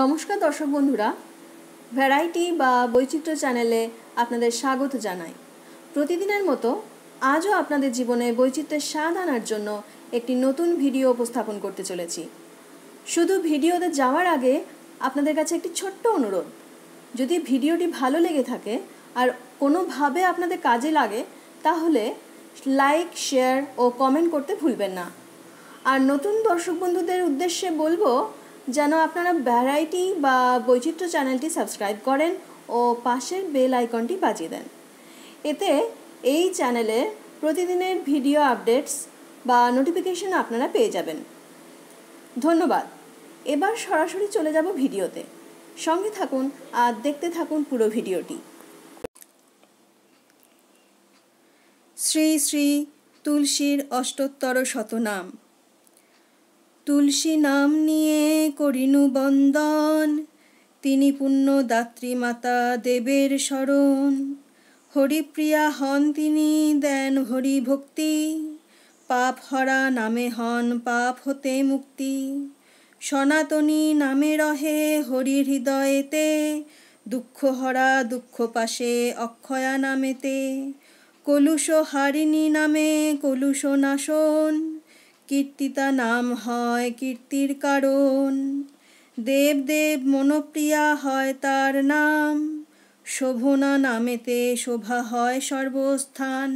নমস্কার দর্শক বন্ধুরা ভ্যারাইটি বা বৈচিত্র্য চ্যানেলে আপনাদের স্বাগত জানাই প্রতিদিনের মতো আজও আপনাদের জীবনে বৈচিত্র্যের স্বাদ আনার জন্য একটি নতুন ভিডিও উপস্থাপন করতে চলেছি শুধু ভিডিওতে যাওয়ার আগে আপনাদের কাছে একটি ছোট্ট অনুরোধ যদি ভিডিওটি ভালো লেগে থাকে আর কোনোভাবে আপনাদের কাজে লাগে তাহলে লাইক শেয়ার ও কমেন্ট করতে ভুলবেন না আর নতুন দর্শক বন্ধুদের উদ্দেশ্যে বলবো যেন আপনারা ভ্যারাইটি বা বৈচিত্র্য চ্যানেলটি সাবস্ক্রাইব করেন ও পাশের বেল আইকনটি বাজিয়ে দেন এতে এই চ্যানেলে প্রতিদিনের ভিডিও আপডেটস বা নোটিফিকেশন আপনারা পেয়ে যাবেন ধন্যবাদ এবার সরাসরি চলে যাব ভিডিওতে সঙ্গে থাকুন আর দেখতে থাকুন পুরো ভিডিওটি শ্রী শ্রী তুলসীর অষ্টোত্তর শতনাম তুলসী নাম নিয়ে করিনু বন্দন তিনি পুণ্য দাত্রীমাতা দেবের শরণ হরিপ্রিয়া হন তিনি দেন হরি ভক্তি পাপ হরা নামে হন পাপ হতে মুক্তি সনাতনী নামে রহে হরি হৃদয়েতে দুঃখ হরা দুঃখ পাশে অক্ষয়া নামেতে কলুষ হারিণী নামে কলুষ নাশন কীর্তিতা নাম হয় কীর্তির কারণ দেবদেব মনোপ্রিয়া হয় তার নাম শোভনা নামেতে শোভা হয় সর্বস্থান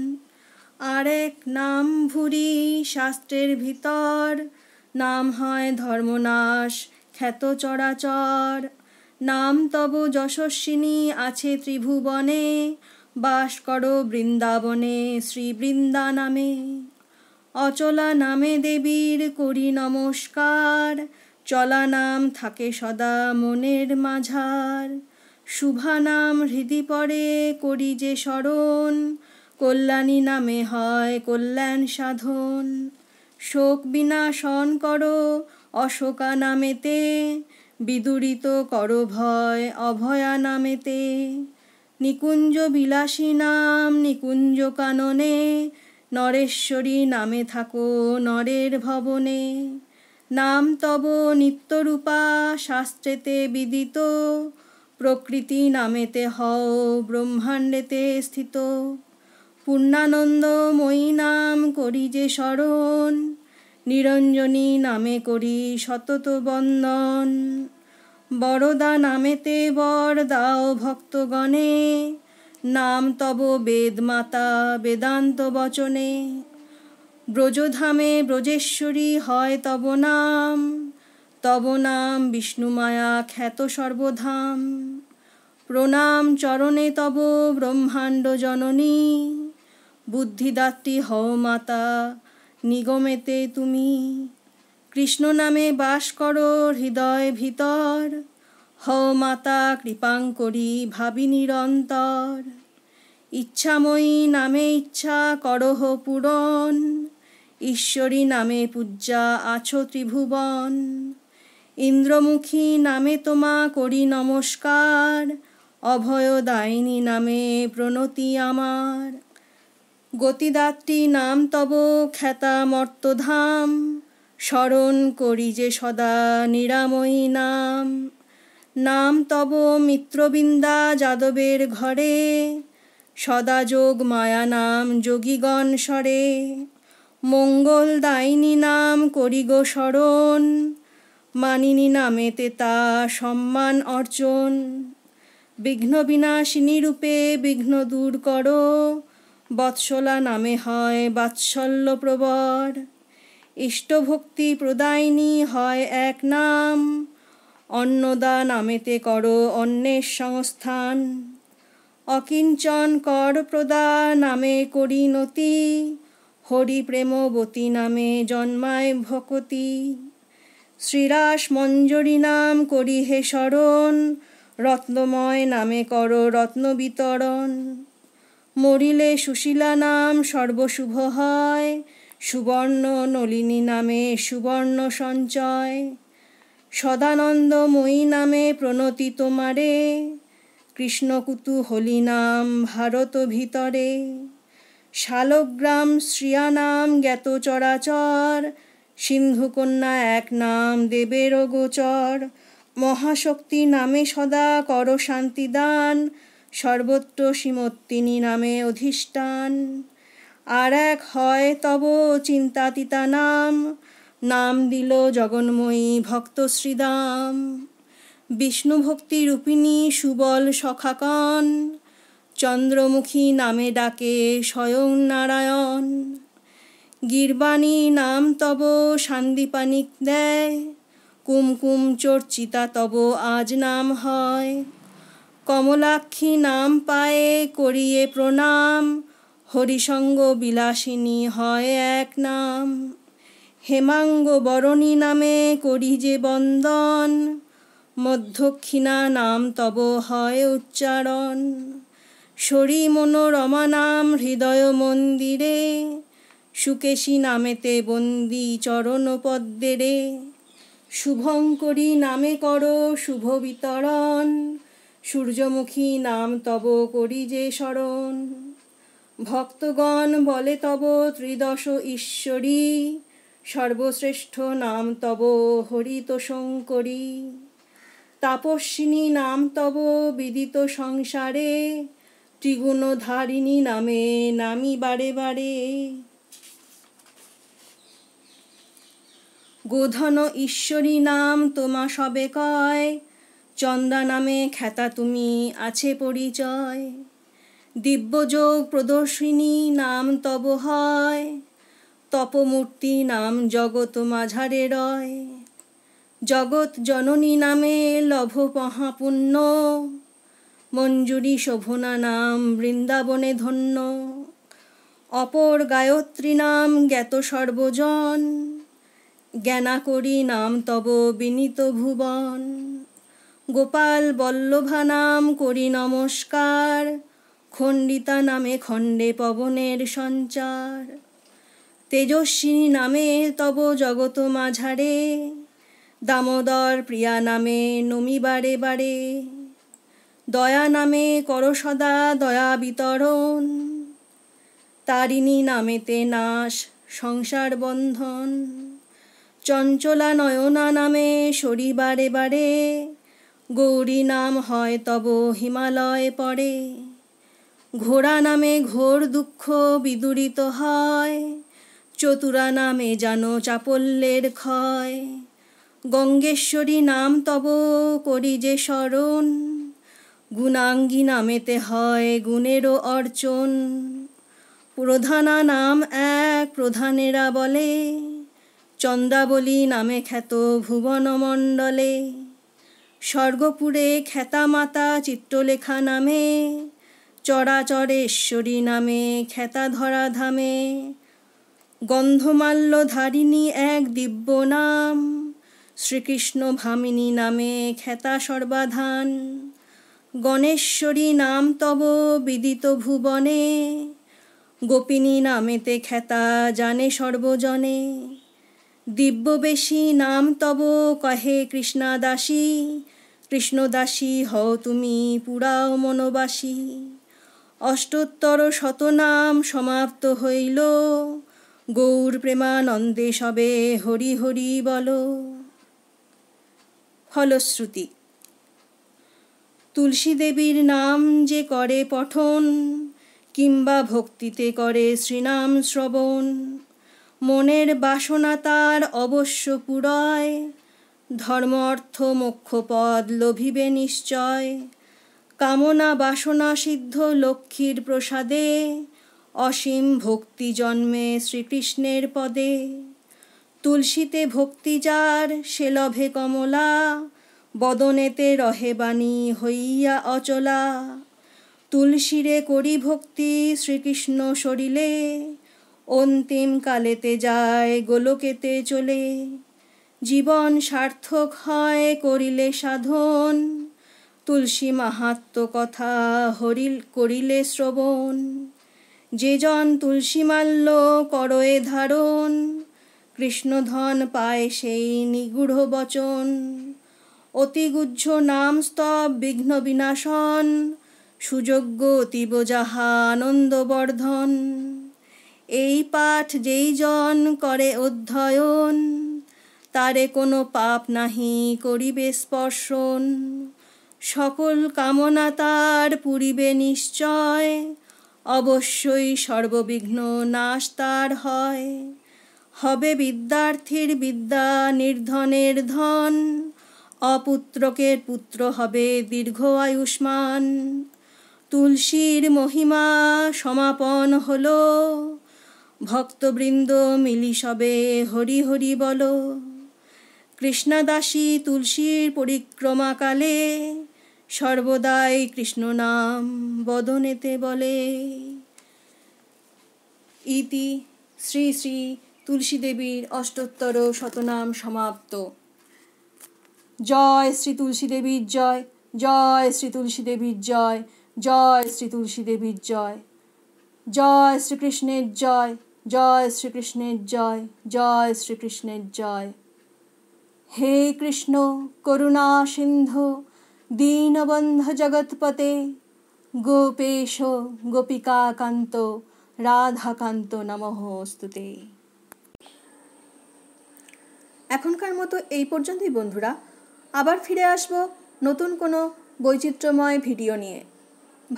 আরেক নাম ভুরি শাস্ত্রের ভিতর নাম হয় ধর্মনাশ খ্যাত চরাচর নাম তব যশস্বিনী আছে ত্রিভুবনে বাস করো বৃন্দাবনে শ্রী নামে অচলা নামে দেবীর করি নমস্কার চলা নাম থাকে সদা মনের মাঝার শুভা নাম হৃদি পরে করি যে স্মরণ কল্যাণী নামে হয় কল্যাণ সাধন শোক বিনাশন করো অশোকা নামেতে বিদুরিত কর ভয় অভয়া নামেতে নিকুঞ্জ বিলাসী নাম নিকুঞ্জ কাননে নরেশ্বরী নামে থাকো নরের ভবনে নাম তব নিত্যরূপা শাস্ত্রেতে বিদিত প্রকৃতি নামেতে হও ব্রহ্মাণ্ডেতে স্থিত পূর্ণানন্দময়ী নাম করি যে স্মরণ নিরঞ্জনী নামে করি সতত বন্দন বরদা নামেতে বর দাও ভক্তগণে নাম তব বেদমাতা বেদান্ত বচনে ব্রজধামে ব্রজেশ্বরী হয় তব নাম তব নাম বিষ্ণুমায়া খ্যাত সর্বধাম প্রণাম চরণে তব ব্রহ্মাণ্ড জননী বুদ্ধিদাত্রী হও মাতা নিগমেতে তুমি কৃষ্ণ নামে বাস করো হৃদয় ভিতর হও মাতা কৃপাঙ্করী ভাবি নিরন্তর ইচ্ছাময়ী নামে ইচ্ছা করহ পূরণ ঈশ্বরী নামে পূজা আছো ত্রিভুবন ইন্দ্রমুখী নামে তোমা করি নমস্কার অভয়দায়িনী নামে প্রণতি আমার গতিদাত্রী নাম তব খ্যাতা মর্তধাম স্মরণ করি যে সদা নিরাময়ী নাম নাম তব মিত্রবৃন্দা যাদবের ঘরে সদা যোগ মায়া নাম যোগীগণ স্বরে মঙ্গল দায়িনী নাম করিগ স্মরণ মানিনী নামেতে তা সম্মান অর্জন বিঘ্ন বিনাশিনী রূপে বিঘ্ন দূর কর বৎসলা নামে হয় বাৎসল্য প্রবর ইষ্টভক্তি প্রদায়িনী হয় এক নাম অন্নদান আমেতে কর অন্যের সংস্থান অকিঞ্চন কর প্রদান নামে করি নতি হরি প্রেমবতী নামে জন্মায় ভকতি শ্রীরাস মঞ্জরী নাম করি হে শরণ রত্নময় নামে কর রত্ন বিতরণ মরিলে সুশীলা নাম সর্বশুভ হয় সুবর্ণ নলিনী নামে সুবর্ণ সঞ্চয় সদানন্দময়ী নামে প্রণতি তোমারে কৃষ্ণকুতু হলি নাম ভারত ভিতরে শালগ্রাম শ্রিয়া নাম জ্ঞাত চরাচর সিন্ধুকন্যা এক নাম দেবের গোচর মহাশক্তি নামে সদা কর শান্তিদান সর্বত্র শ্রীমত্তিনী নামে অধিষ্ঠান আর এক হয় তব চিন্তাতিতা নাম নাম দিল জগন্ময়ী ভক্ত শ্রীদাম বিষ্ণু ভক্তি রূপিণী সুবল সখাকন চন্দ্রমুখী নামে ডাকে স্বয়ং নারায়ণ গিরবাণী নাম তব সান্দিপানিক দেয় কুমকুম চর্চিতা তব আজ নাম হয় কমলাক্ষী নাম পায়ে করিয়ে প্রণাম হরিসঙ্গ বিলাসিনী হয় এক নাম হেমাঙ্গ বরণী নামে করি যে বন্দন মধ্যক্ষিণা নাম তব হয় উচ্চারণ শরি মনোরমা নাম হৃদয় মন্দিরে সুকেশী নামেতে বন্দি চরণ পদ্মেরে শুভঙ্করী নামে কর শুভ বিতরণ সূর্যমুখী নাম তব করি যে শরণ ভক্তগণ বলে তব ত্রিদশ ঈশ্বরী সর্বশ্রেষ্ঠ নাম তব হরিত শঙ্করী তাপস্বিনী নাম তব বিদিত সংসারে ত্রিগুণধারিণী নামে নামি বারে বারে গোধন ঈশ্বরী নাম তোমা সবে কয় চন্দা নামে খ্যাতা তুমি আছে পরিচয় দিব্যযোগ প্রদর্শিনী নাম তব হয় তপমূর্তি নাম জগত মাঝারে রয় জগৎ জননী নামে লভ মহাপুণ্য মঞ্জুরি শোভনা নাম বৃন্দাবনে ধন্য অপর গায়ত্রী নাম জ্ঞাত সর্বজন জ্ঞানা করি নাম তব বিনীত ভুবন গোপাল বল্লভা নাম করি নমস্কার খণ্ডিতা নামে খণ্ডে পবনের সঞ্চার তেজস্বিনী নামে তব জগত মাঝারে দামোদর প্রিয়া নামে নমি বারে বারে দয়া নামে কর সদা দয়া বিতরণ তারিণী নামেতে নাশ সংসার বন্ধন চঞ্চলা নয়না নামে সরি বারে বারে গৌরী নাম হয় তব হিমালয় পড়ে ঘোড়া নামে ঘোর দুঃখ বিদূরিত হয় চতুরা নামে জানো চাপল্যের ক্ষয় গঙ্গেশ্বরী নাম তব করি যে শরণ গুণাঙ্গী নামেতে হয় গুণেরও অর্চন প্রধানা নাম এক প্রধানেরা বলে চন্দ্রাবলী নামে খ্যাত ভুবনমণ্ডলে স্বর্গপুরে খ্যাতামাতা চিত্রলেখা নামে চরাচরেশ্বরী নামে খ্যাতাধরা ধামে গন্ধমাল্যধারিণী এক দিব্য নাম শ্রীকৃষ্ণ ভামিনী নামে খ্যাতা সর্বাধান গণেশ্বরী নাম তব বিদিত ভুবনে গোপিনী নামেতে খ্যাতা জানে সর্বজনে দিব্যবেশী নাম তব কহে কৃষ্ণাদাসী কৃষ্ণদাসী হও তুমি পুরাও মনোবাসী অষ্টোত্তর শতনাম সমাপ্ত হইল গৌর প্রেমানন্দে সবে হরি হরি বল ফলশ্রুতি তুলসী দেবীর নাম যে করে পঠন কিংবা ভক্তিতে করে শ্রীনাম শ্রবণ মনের বাসনা তার অবশ্য পুরয় ধর্ম অর্থ মোক্ষ পদ লোভিবে নিশ্চয় কামনা বাসনা সিদ্ধ লক্ষ্মীর প্রসাদে অসীম ভক্তি জন্মে শ্রীকৃষ্ণের পদে তুলসীতে ভক্তি যার সে লভে কমলা বদনেতে রহে বাণী হইয়া অচলা তুলসীরে করি ভক্তি শ্রীকৃষ্ণ শরীরে অন্তিম কালেতে যায় গোলকেতে চলে জীবন সার্থক হয় করিলে সাধন তুলসী মাহাত্ম কথা হরিল করিলে শ্রবণ যেজন মাল্য করয়ে ধারণ কৃষ্ণধন পায় সেই নিগূঢ় বচন অতিগুজ্জ নাম স্তব বিঘ্ন বিনাশন সুযোগ্য অতীব যাহা আনন্দবর্ধন এই পাঠ যেই জন করে অধ্যয়ন তারে কোনো পাপ নাহি করিবে স্পর্শন সকল কামনা তার পুরিবে নিশ্চয় অবশ্যই সর্ববিঘ্ন নাশ তার হয় হবে বিদ্যার্থীর বিদ্যা নির্ধনের ধন অপুত্রকের পুত্র হবে দীর্ঘ আয়ুষ্মান তুলসীর মহিমা সমাপন হল ভক্তবৃন্দ মিলি সবে হরি হরি বল কৃষ্ণাদাসী তুলসীর পরিক্রমাকালে সর্বদাই কৃষ্ণ নাম বদনেতে বলে ইতি শ্রী শ্রী তুলসী দেবীর অষ্টোত্তর শতনাম সমাপ্ত জয় শ্রী তুলসী দেবীর জয় জয় শ্রী তুলসী দেবীর জয় জয় শ্রী তুলসী দেবীর জয় জয় শ্রীকৃষ্ণের জয় জয় শ্রীকৃষ্ণের জয় জয় শ্রীকৃষ্ণের জয় হে কৃষ্ণ করুণা সিন্ধু দীনবন্ধ জগৎপতে গোপেশ গোপিকাকান্ত রাধাকান্ত নমহস্তুতে এখনকার মতো এই পর্যন্তই বন্ধুরা আবার ফিরে আসব নতুন কোনো বৈচিত্র্যময় ভিডিও নিয়ে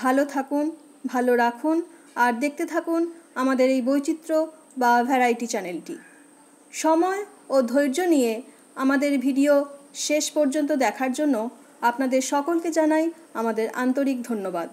ভালো থাকুন ভালো রাখুন আর দেখতে থাকুন আমাদের এই বৈচিত্র্য বা ভ্যারাইটি চ্যানেলটি সময় ও ধৈর্য নিয়ে আমাদের ভিডিও শেষ পর্যন্ত দেখার জন্য আপনাদের সকলকে জানাই আমাদের আন্তরিক ধন্যবাদ